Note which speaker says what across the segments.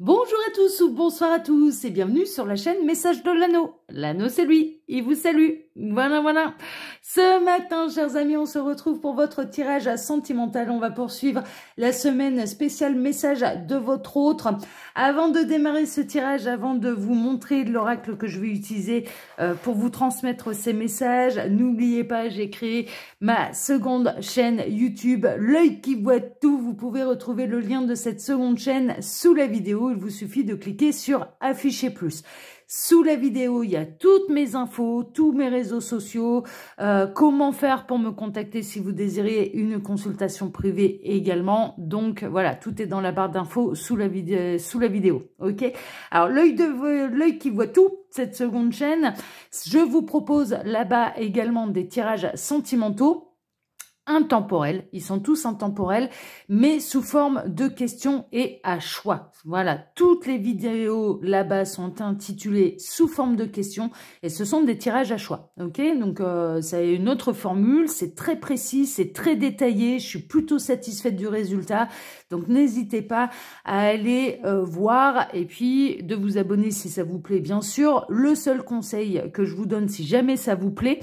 Speaker 1: Bonjour à tous ou bonsoir à tous et bienvenue sur la chaîne Message de l'anneau. L'anneau c'est lui, il vous salue voilà, voilà. Ce matin, chers amis, on se retrouve pour votre tirage sentimental. On va poursuivre la semaine spéciale message de votre autre. Avant de démarrer ce tirage, avant de vous montrer l'oracle que je vais utiliser euh, pour vous transmettre ces messages, n'oubliez pas, j'ai créé ma seconde chaîne YouTube, l'œil qui voit tout. Vous pouvez retrouver le lien de cette seconde chaîne sous la vidéo. Il vous suffit de cliquer sur afficher plus. Sous la vidéo, il y a toutes mes infos, tous mes réseaux sociaux, euh, comment faire pour me contacter si vous désirez une consultation privée également. Donc voilà, tout est dans la barre d'infos sous, la vidéo. Ok Alors l'œil l'œil qui voit tout, cette seconde chaîne, je vous propose là-bas également des tirages sentimentaux intemporel, Ils sont tous intemporels, mais sous forme de questions et à choix. Voilà, toutes les vidéos là-bas sont intitulées sous forme de questions et ce sont des tirages à choix. Ok, donc euh, ça est une autre formule, c'est très précis, c'est très détaillé. Je suis plutôt satisfaite du résultat, donc n'hésitez pas à aller euh, voir et puis de vous abonner si ça vous plaît, bien sûr. Le seul conseil que je vous donne, si jamais ça vous plaît,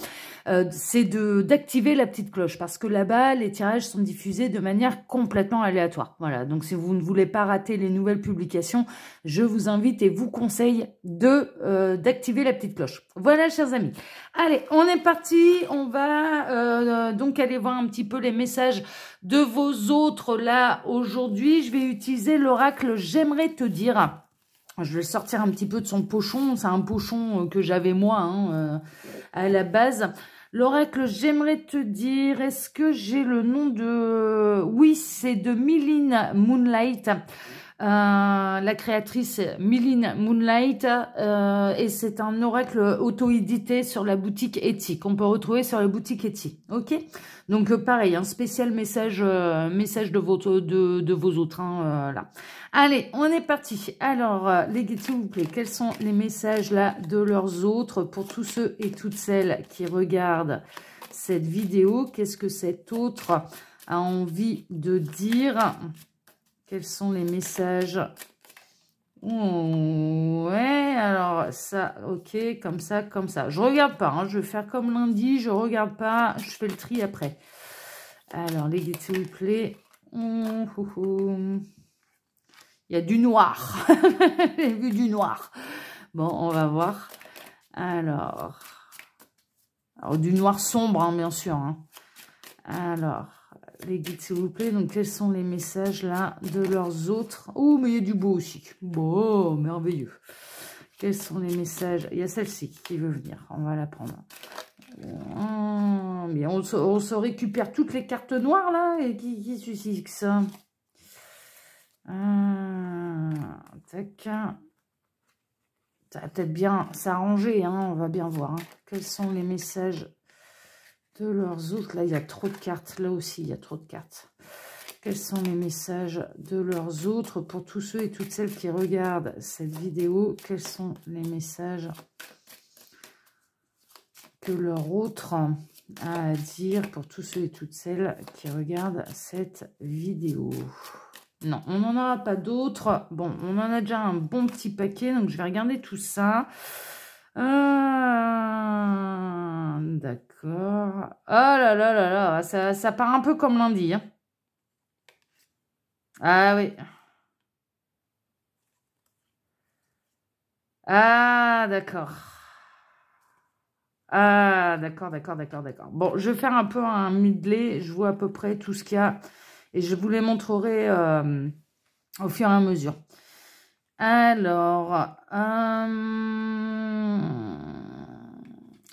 Speaker 1: euh, c'est c'est d'activer la petite cloche parce que là-bas, les tirages sont diffusés de manière complètement aléatoire. Voilà, donc si vous ne voulez pas rater les nouvelles publications, je vous invite et vous conseille de euh, d'activer la petite cloche. Voilà, chers amis. Allez, on est parti. On va euh, donc aller voir un petit peu les messages de vos autres là aujourd'hui. Je vais utiliser l'oracle « J'aimerais te dire ». Je vais sortir un petit peu de son pochon. C'est un pochon que j'avais moi, hein, à la base. L'oracle, j'aimerais te dire, est-ce que j'ai le nom de... Oui, c'est de Milin Moonlight. Euh, la créatrice Miline Moonlight euh, et c'est un oracle auto-édité sur la boutique éthique. qu'on peut retrouver sur la boutique Etsy. Ok, donc euh, pareil, un spécial message message de vos de, vos autres hein, là. Allez, on est parti. Alors les guides, s'il vous plaît, quels sont les messages là de leurs autres pour tous ceux et toutes celles qui regardent cette vidéo Qu'est-ce que cet autre a envie de dire quels sont les messages Ouais, alors ça, ok, comme ça, comme ça. Je regarde pas, hein, je vais faire comme lundi, je regarde pas, je fais le tri après. Alors, les vous plaît. Hum, Il y a du noir. J'ai vu du noir. Bon, on va voir. Alors, alors du noir sombre, hein, bien sûr. Hein. Alors, les guides, s'il vous plaît. Donc, quels sont les messages, là, de leurs autres Oh, mais il y a du beau aussi. Bon, merveilleux. Quels sont les messages Il y a celle-ci qui veut venir. On va la prendre. Bien, ah, on, se, récupère toutes les cartes noires, là. Et qui, qui ça ah, Tac. Ça va peut-être bien s'arranger, hein, on va bien voir. Hein. Quels sont les messages leurs autres. Là, il y a trop de cartes. Là aussi, il y a trop de cartes. Quels sont les messages de leurs autres pour tous ceux et toutes celles qui regardent cette vidéo Quels sont les messages que leur autre a à dire pour tous ceux et toutes celles qui regardent cette vidéo non, on n'en aura pas d'autres. Bon, on en a déjà un bon petit paquet, donc je vais regarder tout ça. Ah, D'accord. Oh là là là là, ça, ça part un peu comme lundi. Hein. Ah oui. Ah, d'accord. Ah, d'accord, d'accord, d'accord, d'accord. Bon, je vais faire un peu un midley. Je vois à peu près tout ce qu'il y a. Et je vous les montrerai euh, au fur et à mesure. Alors, euh,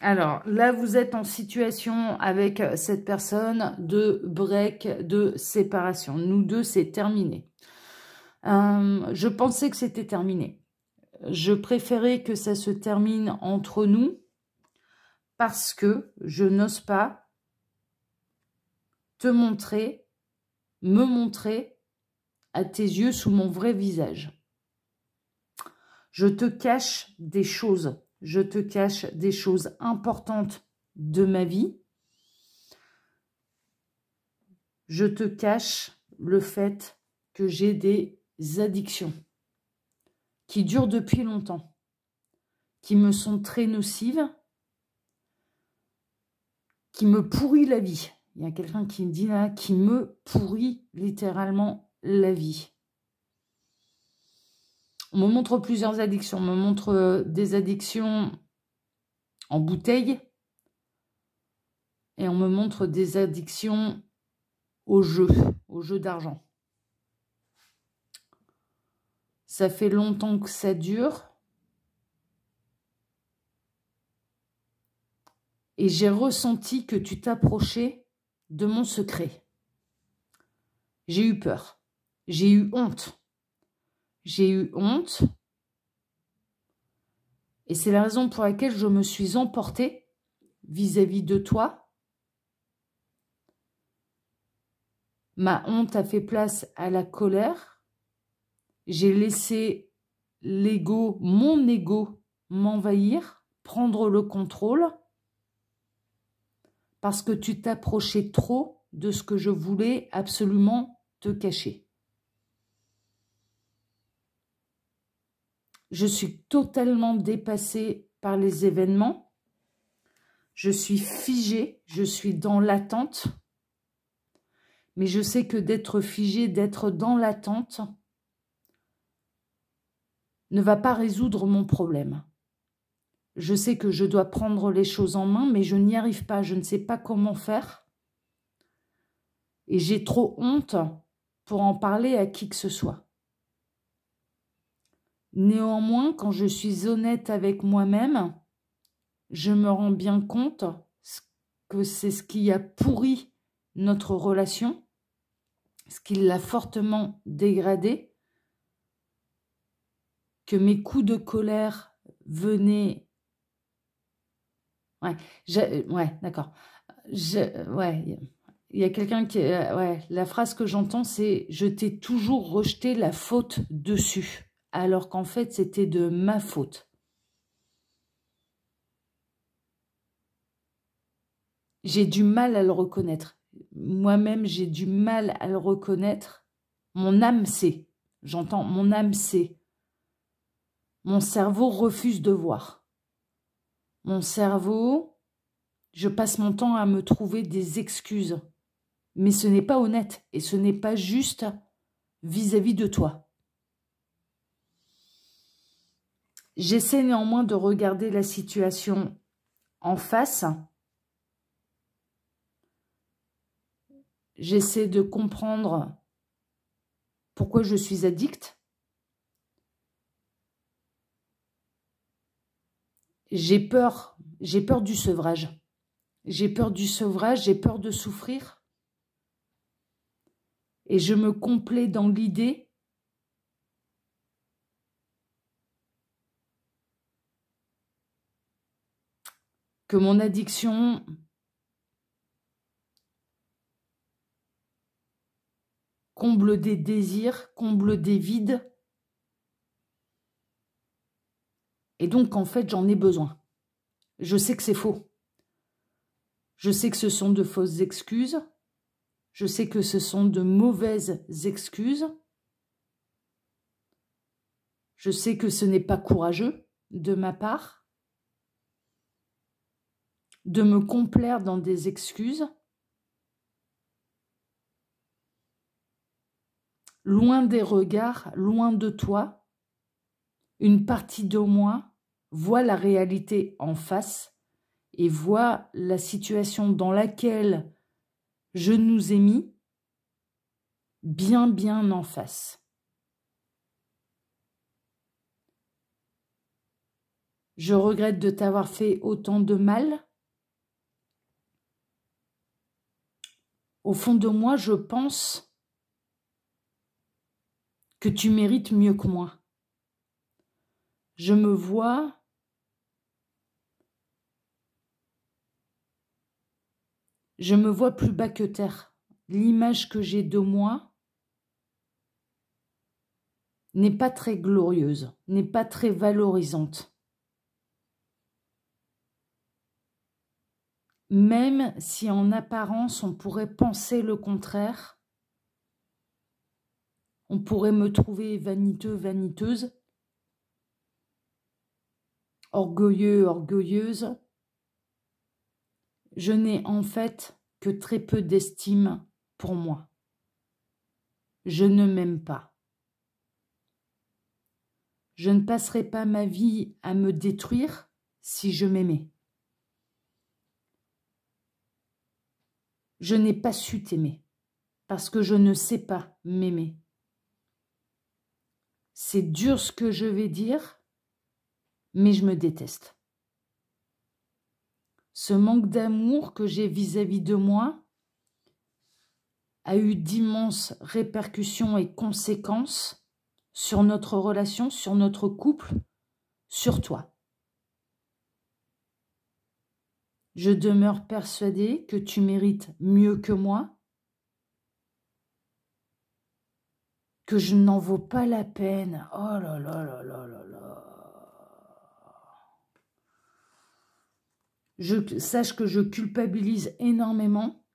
Speaker 1: alors là, vous êtes en situation avec cette personne de break, de séparation. Nous deux, c'est terminé. Euh, je pensais que c'était terminé. Je préférais que ça se termine entre nous parce que je n'ose pas te montrer, me montrer à tes yeux sous mon vrai visage. Je te cache des choses. Je te cache des choses importantes de ma vie. Je te cache le fait que j'ai des addictions qui durent depuis longtemps, qui me sont très nocives, qui me pourrit la vie. Il y a quelqu'un qui me dit là, qui me pourrit littéralement la vie. On me montre plusieurs addictions. On me montre euh, des addictions en bouteille. Et on me montre des addictions au jeu, au jeu d'argent. Ça fait longtemps que ça dure. Et j'ai ressenti que tu t'approchais de mon secret. J'ai eu peur. J'ai eu honte j'ai eu honte. Et c'est la raison pour laquelle je me suis emportée vis-à-vis de toi. Ma honte a fait place à la colère. J'ai laissé l'ego, mon ego, m'envahir, prendre le contrôle. Parce que tu t'approchais trop de ce que je voulais absolument te cacher. Je suis totalement dépassée par les événements. Je suis figée, je suis dans l'attente. Mais je sais que d'être figée, d'être dans l'attente, ne va pas résoudre mon problème. Je sais que je dois prendre les choses en main, mais je n'y arrive pas, je ne sais pas comment faire. Et j'ai trop honte pour en parler à qui que ce soit. Néanmoins, quand je suis honnête avec moi-même, je me rends bien compte que c'est ce qui a pourri notre relation, ce qui l'a fortement dégradée, que mes coups de colère venaient... Ouais, d'accord. Ouais, il y a quelqu'un qui... Euh, ouais, la phrase que j'entends, c'est « je t'ai toujours rejeté la faute dessus » alors qu'en fait c'était de ma faute. J'ai du mal à le reconnaître. Moi-même, j'ai du mal à le reconnaître. Mon âme sait, j'entends, mon âme sait. Mon cerveau refuse de voir. Mon cerveau, je passe mon temps à me trouver des excuses. Mais ce n'est pas honnête et ce n'est pas juste vis-à-vis -vis de toi. J'essaie néanmoins de regarder la situation en face. J'essaie de comprendre pourquoi je suis addict. J'ai peur, j'ai peur du sevrage. J'ai peur du sevrage, j'ai peur de souffrir. Et je me complais dans l'idée que mon addiction comble des désirs, comble des vides. Et donc, en fait, j'en ai besoin. Je sais que c'est faux. Je sais que ce sont de fausses excuses. Je sais que ce sont de mauvaises excuses. Je sais que ce n'est pas courageux de ma part de me complaire dans des excuses, loin des regards, loin de toi, une partie de moi voit la réalité en face et voit la situation dans laquelle je nous ai mis bien bien en face. Je regrette de t'avoir fait autant de mal. Au fond de moi, je pense que tu mérites mieux que moi. Je me vois je me vois plus bas que terre. L'image que j'ai de moi n'est pas très glorieuse, n'est pas très valorisante. même si en apparence on pourrait penser le contraire, on pourrait me trouver vaniteux, vaniteuse, orgueilleux, orgueilleuse, je n'ai en fait que très peu d'estime pour moi. Je ne m'aime pas. Je ne passerai pas ma vie à me détruire si je m'aimais. Je n'ai pas su t'aimer, parce que je ne sais pas m'aimer. C'est dur ce que je vais dire, mais je me déteste. Ce manque d'amour que j'ai vis-à-vis de moi a eu d'immenses répercussions et conséquences sur notre relation, sur notre couple, sur toi. Je demeure persuadée que tu mérites mieux que moi, que je n'en vaux pas la peine. Oh là là là là là Je sache que je culpabilise énormément,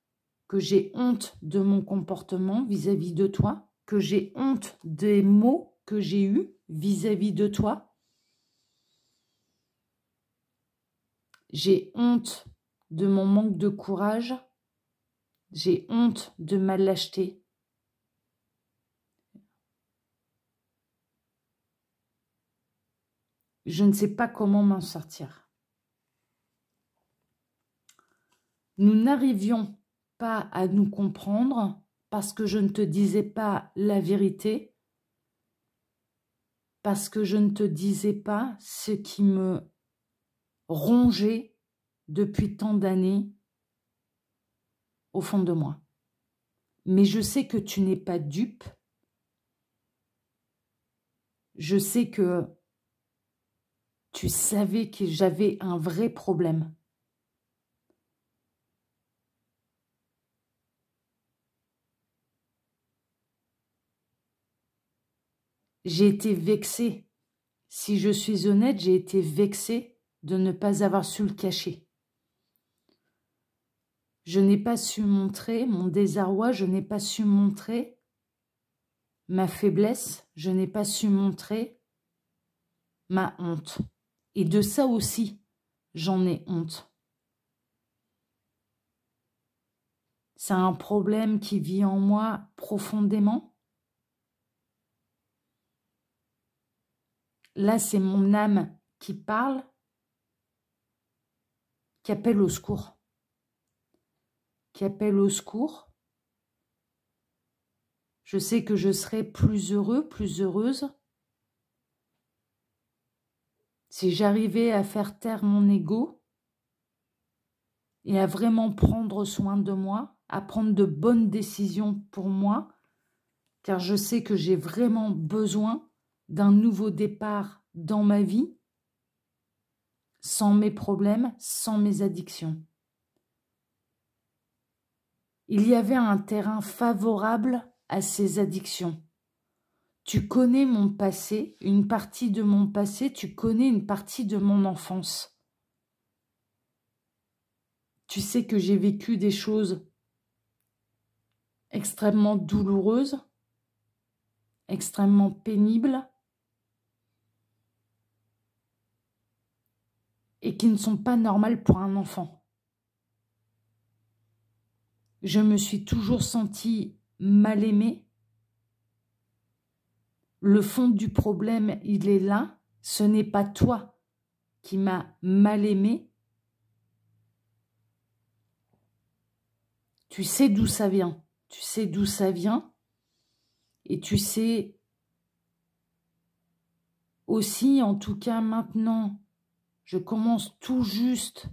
Speaker 1: que j'ai honte de mon comportement vis-à-vis de toi, que j'ai honte des mots que j'ai eus vis à -vis de toi. J'ai honte de mon manque de courage. J'ai honte de ma lâcheté. Je ne sais pas comment m'en sortir. Nous n'arrivions pas à nous comprendre parce que je ne te disais pas la vérité, parce que je ne te disais pas ce qui me rongeait depuis tant d'années au fond de moi. Mais je sais que tu n'es pas dupe. Je sais que tu savais que j'avais un vrai problème. J'ai été vexée. Si je suis honnête, j'ai été vexée de ne pas avoir su le cacher. Je n'ai pas su montrer mon désarroi, je n'ai pas su montrer ma faiblesse, je n'ai pas su montrer ma honte. Et de ça aussi, j'en ai honte. C'est un problème qui vit en moi profondément. Là, c'est mon âme qui parle, qui appelle au secours qui appelle au secours. Je sais que je serais plus heureux, plus heureuse. Si j'arrivais à faire taire mon ego et à vraiment prendre soin de moi, à prendre de bonnes décisions pour moi, car je sais que j'ai vraiment besoin d'un nouveau départ dans ma vie, sans mes problèmes, sans mes addictions. Il y avait un terrain favorable à ces addictions. Tu connais mon passé, une partie de mon passé, tu connais une partie de mon enfance. Tu sais que j'ai vécu des choses extrêmement douloureuses, extrêmement pénibles, et qui ne sont pas normales pour un enfant je me suis toujours sentie mal aimée. Le fond du problème, il est là. Ce n'est pas toi qui m'as mal aimée. Tu sais d'où ça vient. Tu sais d'où ça vient. Et tu sais aussi, en tout cas maintenant, je commence tout juste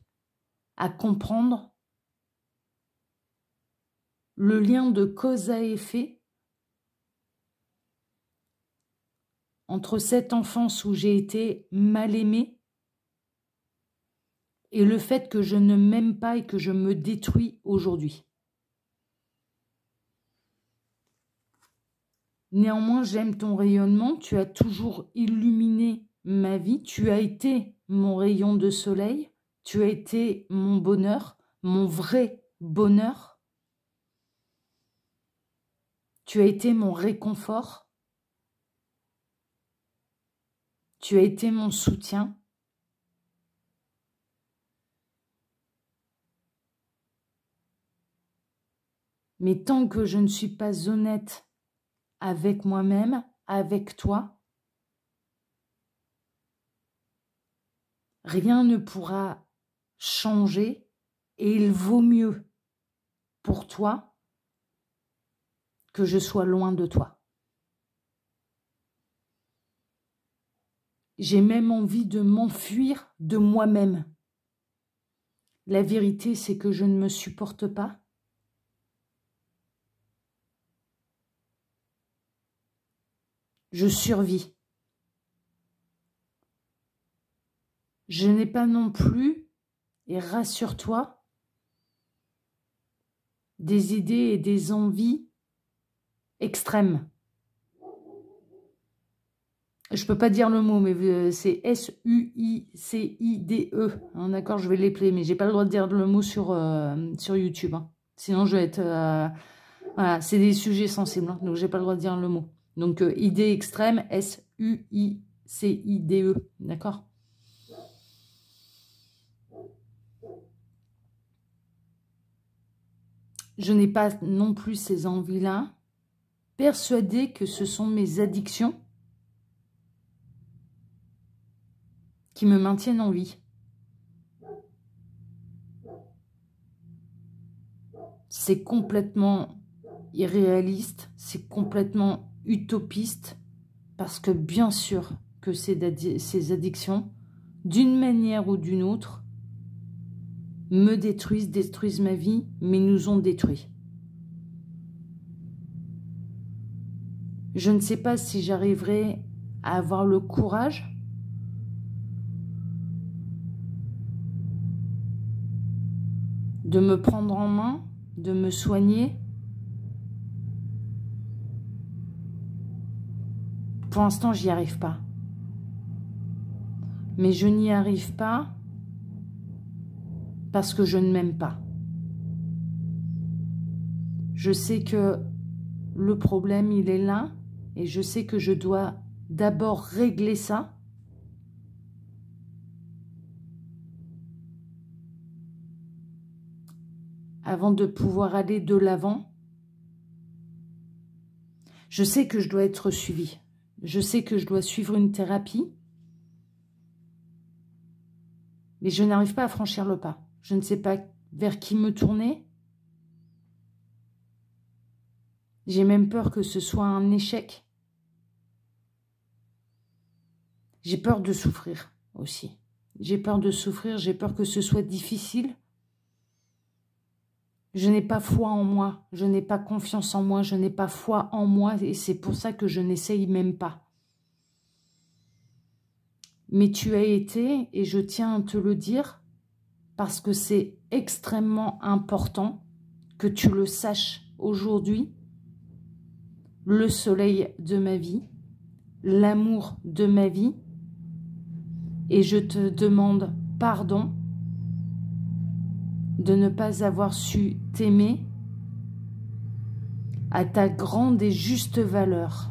Speaker 1: à comprendre le lien de cause à effet entre cette enfance où j'ai été mal aimée et le fait que je ne m'aime pas et que je me détruis aujourd'hui. Néanmoins, j'aime ton rayonnement, tu as toujours illuminé ma vie, tu as été mon rayon de soleil, tu as été mon bonheur, mon vrai bonheur. Tu as été mon réconfort. Tu as été mon soutien. Mais tant que je ne suis pas honnête avec moi-même, avec toi, rien ne pourra changer et il vaut mieux pour toi que je sois loin de toi. J'ai même envie de m'enfuir de moi-même. La vérité, c'est que je ne me supporte pas. Je survis. Je n'ai pas non plus, et rassure-toi, des idées et des envies extrême. Je peux pas dire le mot, mais euh, c'est S-U-I-C-I-D-E. Hein, d'accord, je vais l'épeler, mais je n'ai pas le droit de dire le mot sur, euh, sur YouTube. Hein. Sinon, je vais être... Euh, voilà, c'est des sujets sensibles, hein, donc donc n'ai pas le droit de dire le mot. Donc, idée extrême, S-U-I-C-I-D-E. D'accord Je n'ai pas non plus ces envies-là. Persuadé que ce sont mes addictions qui me maintiennent en vie. C'est complètement irréaliste, c'est complètement utopiste, parce que bien sûr que ces addictions, d'une manière ou d'une autre, me détruisent, détruisent ma vie, mais nous ont détruits. Je ne sais pas si j'arriverai à avoir le courage de me prendre en main, de me soigner. Pour l'instant, j'y arrive pas. Mais je n'y arrive pas parce que je ne m'aime pas. Je sais que le problème, il est là, et je sais que je dois d'abord régler ça. Avant de pouvoir aller de l'avant. Je sais que je dois être suivie. Je sais que je dois suivre une thérapie. Mais je n'arrive pas à franchir le pas. Je ne sais pas vers qui me tourner. J'ai même peur que ce soit un échec. J'ai peur de souffrir aussi. J'ai peur de souffrir, j'ai peur que ce soit difficile. Je n'ai pas foi en moi, je n'ai pas confiance en moi, je n'ai pas foi en moi et c'est pour ça que je n'essaye même pas. Mais tu as été, et je tiens à te le dire, parce que c'est extrêmement important que tu le saches aujourd'hui, le soleil de ma vie, l'amour de ma vie, et je te demande pardon de ne pas avoir su t'aimer à ta grande et juste valeur.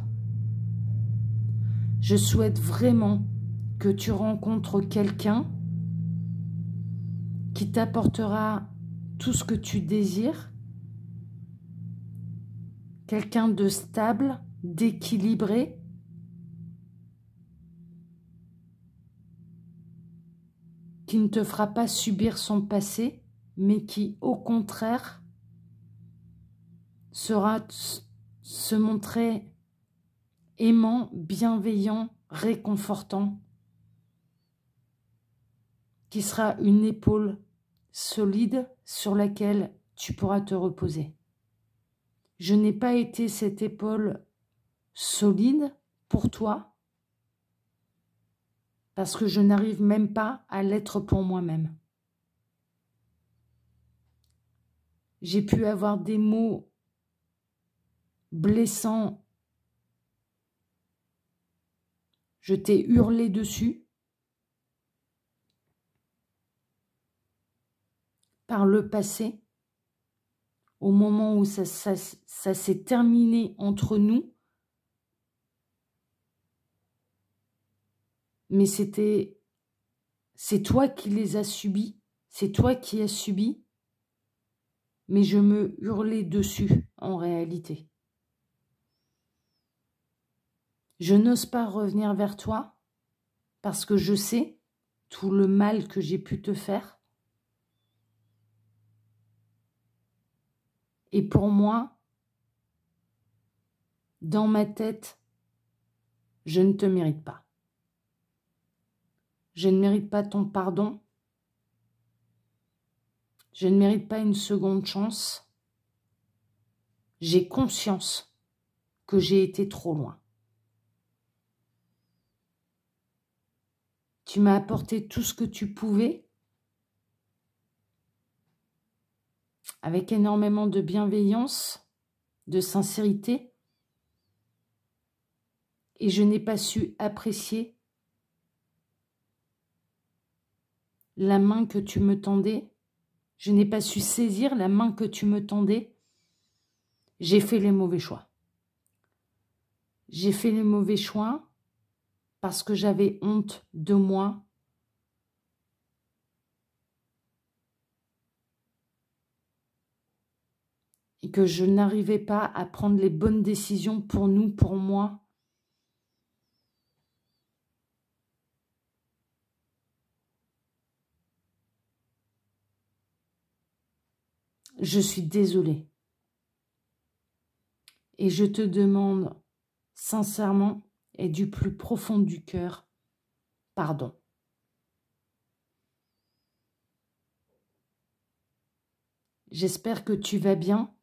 Speaker 1: Je souhaite vraiment que tu rencontres quelqu'un qui t'apportera tout ce que tu désires, quelqu'un de stable, d'équilibré, qui ne te fera pas subir son passé, mais qui, au contraire, sera se montrer aimant, bienveillant, réconfortant, qui sera une épaule solide sur laquelle tu pourras te reposer. Je n'ai pas été cette épaule solide pour toi parce que je n'arrive même pas à l'être pour moi-même. J'ai pu avoir des mots blessants. Je t'ai hurlé dessus. par le passé, au moment où ça, ça, ça s'est terminé entre nous, mais c'était c'est toi qui les as subis, c'est toi qui as subi, mais je me hurlais dessus en réalité. Je n'ose pas revenir vers toi parce que je sais tout le mal que j'ai pu te faire. Et pour moi, dans ma tête, je ne te mérite pas. Je ne mérite pas ton pardon. Je ne mérite pas une seconde chance. J'ai conscience que j'ai été trop loin. Tu m'as apporté tout ce que tu pouvais avec énormément de bienveillance, de sincérité, et je n'ai pas su apprécier la main que tu me tendais. Je n'ai pas su saisir la main que tu me tendais. J'ai fait les mauvais choix. J'ai fait les mauvais choix parce que j'avais honte de moi. Et que je n'arrivais pas à prendre les bonnes décisions pour nous, pour moi. je suis désolée. Et je te demande sincèrement et du plus profond du cœur, pardon. J'espère que tu vas bien.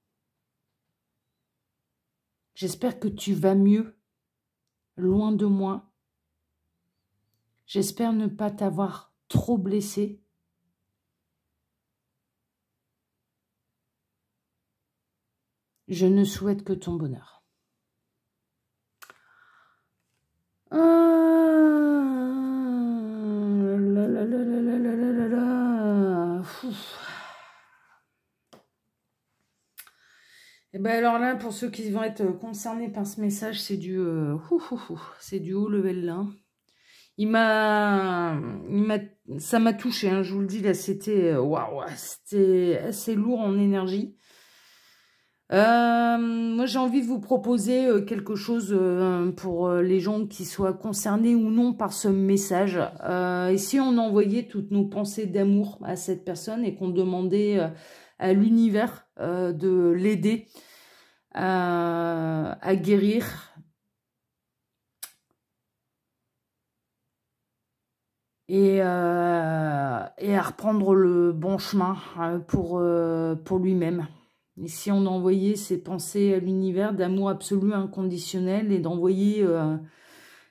Speaker 1: J'espère que tu vas mieux, loin de moi. J'espère ne pas t'avoir trop blessé. Je ne souhaite que ton bonheur. Ah, Et eh ben alors là, pour ceux qui vont être concernés par ce message, c'est du euh, c'est du haut level là. Il m'a, ça m'a touché. Hein, je vous le dis là, c'était euh, c'était assez lourd en énergie. Euh, moi, j'ai envie de vous proposer euh, quelque chose euh, pour les gens qui soient concernés ou non par ce message. et si on envoyait toutes nos pensées d'amour à cette personne et qu'on demandait à l'univers de l'aider à guérir et, à reprendre le bon chemin pour, pour lui-même. Et si on envoyait ces pensées à l'univers d'amour absolu, inconditionnel, et d'envoyer euh,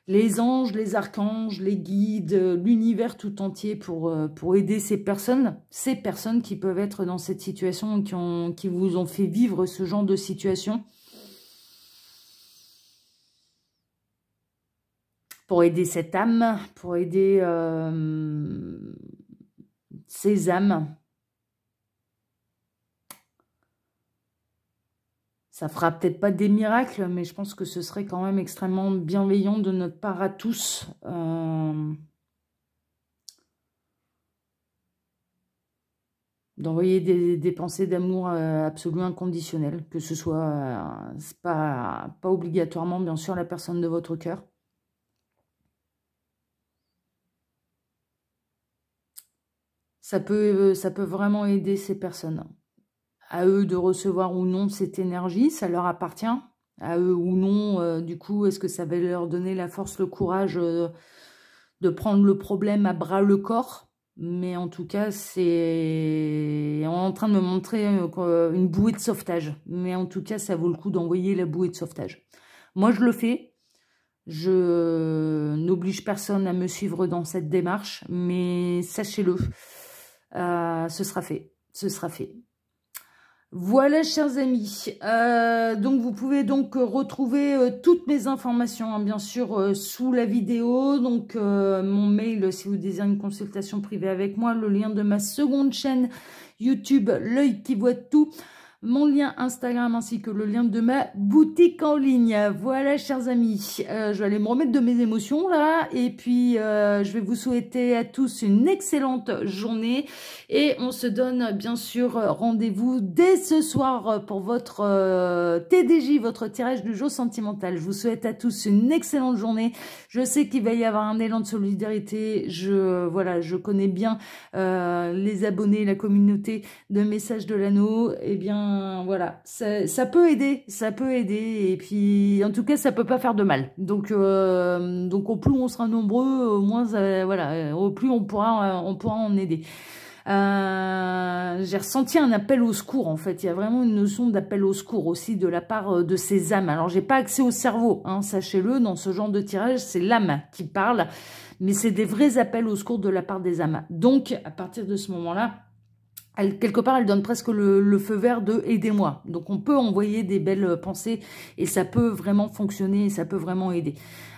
Speaker 1: les anges, les archanges, les guides, l'univers tout entier pour, euh, pour aider ces personnes, ces personnes qui peuvent être dans cette situation, qui, ont, qui vous ont fait vivre ce genre de situation, pour aider cette âme, pour aider euh, ces âmes Ça fera peut-être pas des miracles, mais je pense que ce serait quand même extrêmement bienveillant de notre part à tous. Euh, d'envoyer des, pensées d'amour euh, absolument inconditionnelles, que ce soit euh, pas, pas obligatoirement bien sûr la personne de votre cœur. Ça peut, ça peut vraiment aider ces personnes à eux de recevoir ou non cette énergie, ça leur appartient, à eux ou non, euh, du coup, est-ce que ça va leur donner la force, le courage euh, de prendre le problème à bras le corps Mais en tout cas, c'est en train de me montrer euh, une bouée de sauvetage. Mais en tout cas, ça vaut le coup d'envoyer la bouée de sauvetage. Moi, je le fais. Je n'oblige personne à me suivre dans cette démarche, mais sachez-le, ce sera fait. Ce sera fait. Voilà, chers amis. Euh, donc, vous pouvez donc euh, retrouver euh, toutes mes informations, hein, bien sûr, sous la vidéo. Donc, mon mail, si vous désirez une consultation privée avec moi, le lien de ma seconde chaîne YouTube, L'œil qui voit tout mon lien Instagram ainsi que le lien de ma boutique en ligne. Voilà, chers amis, euh, je vais aller me remettre de mes émotions là. Et puis, euh, je vais vous souhaiter à tous une excellente journée. Et on se donne bien sûr rendez-vous dès ce soir pour votre euh, TDJ, votre tirage du jour sentimental. Je vous souhaite à tous une excellente journée. Je sais qu'il va y avoir un élan de solidarité. Je, voilà, je connais bien les abonnés, la communauté de Messages de l'Anneau. Eh bien, voilà, ça, peut aider, ça peut aider, et puis en tout cas ça peut pas faire de mal. Donc euh, donc au plus on sera nombreux, au moins euh, voilà, euh, au plus on pourra on pourra en aider. j'ai ressenti un appel au secours en fait. Il y a vraiment une notion d'appel au secours aussi de la part de ces âmes. Alors j'ai pas accès au cerveau, hein, sachez-le. Dans ce genre de tirage, c'est l'âme qui parle, mais c'est des vrais appels au secours de la part des âmes. Donc à partir de ce moment-là, quelque part, elle donne presque le, feu vert de « aidez-moi ». Donc, on peut envoyer des belles pensées et ça peut vraiment fonctionner et ça peut vraiment aider.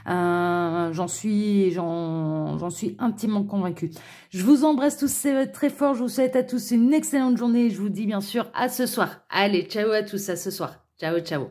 Speaker 1: Euh, j'en suis, j'en suis intimement convaincue. Je vous embrasse tous euh, très fort. Je vous souhaite à tous une excellente journée. Je vous dis bien sûr à ce soir. Allez, ciao à tous, à ce soir. Ciao, ciao.